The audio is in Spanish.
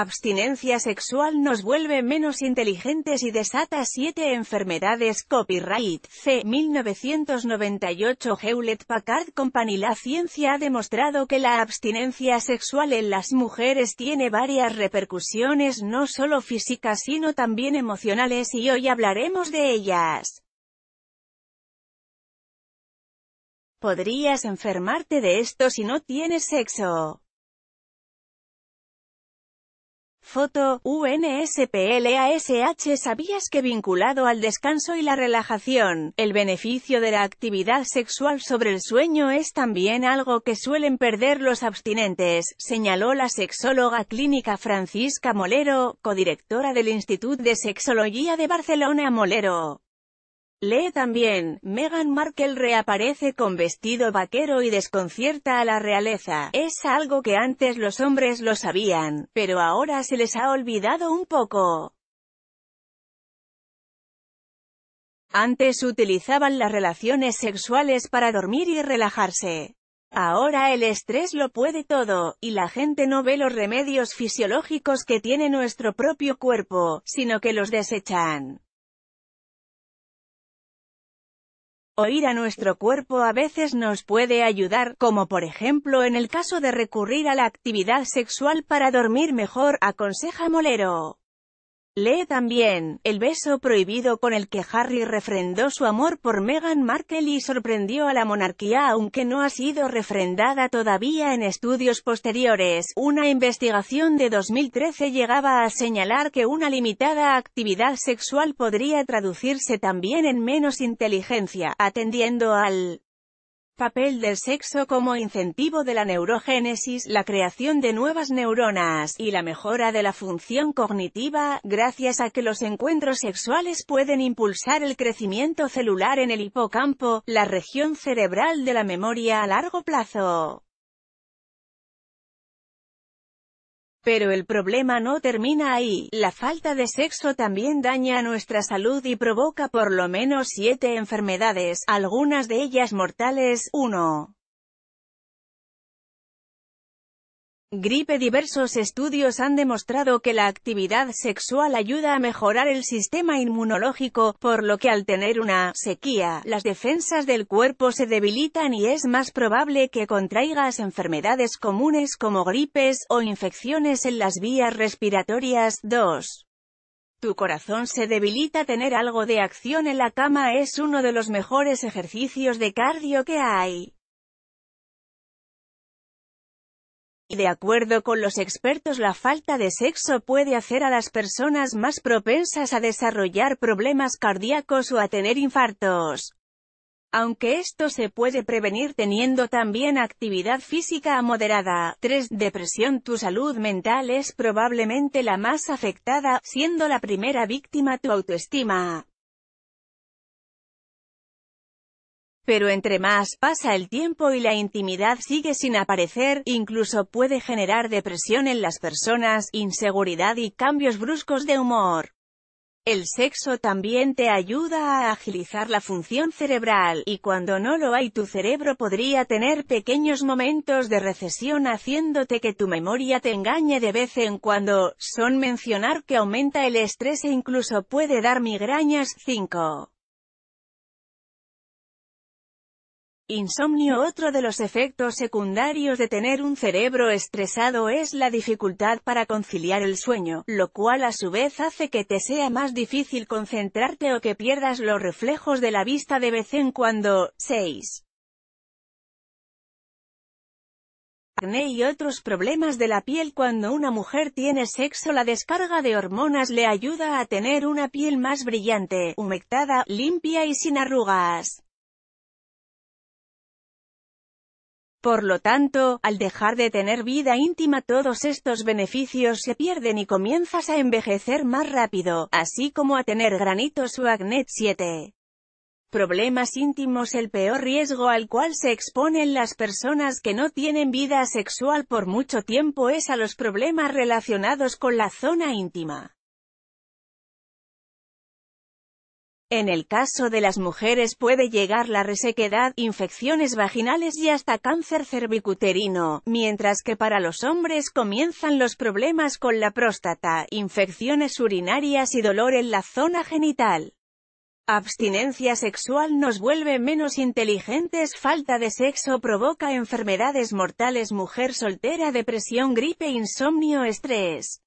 abstinencia sexual nos vuelve menos inteligentes y desata siete enfermedades. Copyright C. 1998 Hewlett Packard Company La ciencia ha demostrado que la abstinencia sexual en las mujeres tiene varias repercusiones no solo físicas sino también emocionales y hoy hablaremos de ellas. Podrías enfermarte de esto si no tienes sexo. Foto, UNSPLASH ¿Sabías que vinculado al descanso y la relajación, el beneficio de la actividad sexual sobre el sueño es también algo que suelen perder los abstinentes? Señaló la sexóloga clínica Francisca Molero, codirectora del Instituto de Sexología de Barcelona Molero. Lee también, Meghan Markle reaparece con vestido vaquero y desconcierta a la realeza. Es algo que antes los hombres lo sabían, pero ahora se les ha olvidado un poco. Antes utilizaban las relaciones sexuales para dormir y relajarse. Ahora el estrés lo puede todo, y la gente no ve los remedios fisiológicos que tiene nuestro propio cuerpo, sino que los desechan. Oír a nuestro cuerpo a veces nos puede ayudar, como por ejemplo en el caso de recurrir a la actividad sexual para dormir mejor, aconseja Molero. Lee también, el beso prohibido con el que Harry refrendó su amor por Meghan Markle y sorprendió a la monarquía aunque no ha sido refrendada todavía en estudios posteriores. Una investigación de 2013 llegaba a señalar que una limitada actividad sexual podría traducirse también en menos inteligencia, atendiendo al Papel del sexo como incentivo de la neurogénesis, la creación de nuevas neuronas, y la mejora de la función cognitiva, gracias a que los encuentros sexuales pueden impulsar el crecimiento celular en el hipocampo, la región cerebral de la memoria a largo plazo. Pero el problema no termina ahí, la falta de sexo también daña nuestra salud y provoca por lo menos siete enfermedades, algunas de ellas mortales. 1. gripe diversos estudios han demostrado que la actividad sexual ayuda a mejorar el sistema inmunológico, por lo que al tener una sequía, las defensas del cuerpo se debilitan y es más probable que contraigas enfermedades comunes como gripes o infecciones en las vías respiratorias. 2. Tu corazón se debilita tener algo de acción en la cama es uno de los mejores ejercicios de cardio que hay. Y de acuerdo con los expertos la falta de sexo puede hacer a las personas más propensas a desarrollar problemas cardíacos o a tener infartos. Aunque esto se puede prevenir teniendo también actividad física moderada. 3. Depresión Tu salud mental es probablemente la más afectada, siendo la primera víctima tu autoestima. Pero entre más pasa el tiempo y la intimidad sigue sin aparecer, incluso puede generar depresión en las personas, inseguridad y cambios bruscos de humor. El sexo también te ayuda a agilizar la función cerebral, y cuando no lo hay tu cerebro podría tener pequeños momentos de recesión haciéndote que tu memoria te engañe de vez en cuando, son mencionar que aumenta el estrés e incluso puede dar migrañas 5. Insomnio Otro de los efectos secundarios de tener un cerebro estresado es la dificultad para conciliar el sueño, lo cual a su vez hace que te sea más difícil concentrarte o que pierdas los reflejos de la vista de vez en cuando. 6. acné y otros problemas de la piel Cuando una mujer tiene sexo la descarga de hormonas le ayuda a tener una piel más brillante, humectada, limpia y sin arrugas. Por lo tanto, al dejar de tener vida íntima todos estos beneficios se pierden y comienzas a envejecer más rápido, así como a tener granitos o Agnet 7. Problemas íntimos El peor riesgo al cual se exponen las personas que no tienen vida sexual por mucho tiempo es a los problemas relacionados con la zona íntima. En el caso de las mujeres puede llegar la resequedad, infecciones vaginales y hasta cáncer cervicuterino, mientras que para los hombres comienzan los problemas con la próstata, infecciones urinarias y dolor en la zona genital. Abstinencia sexual nos vuelve menos inteligentes, falta de sexo provoca enfermedades mortales, mujer soltera, depresión, gripe, insomnio, estrés.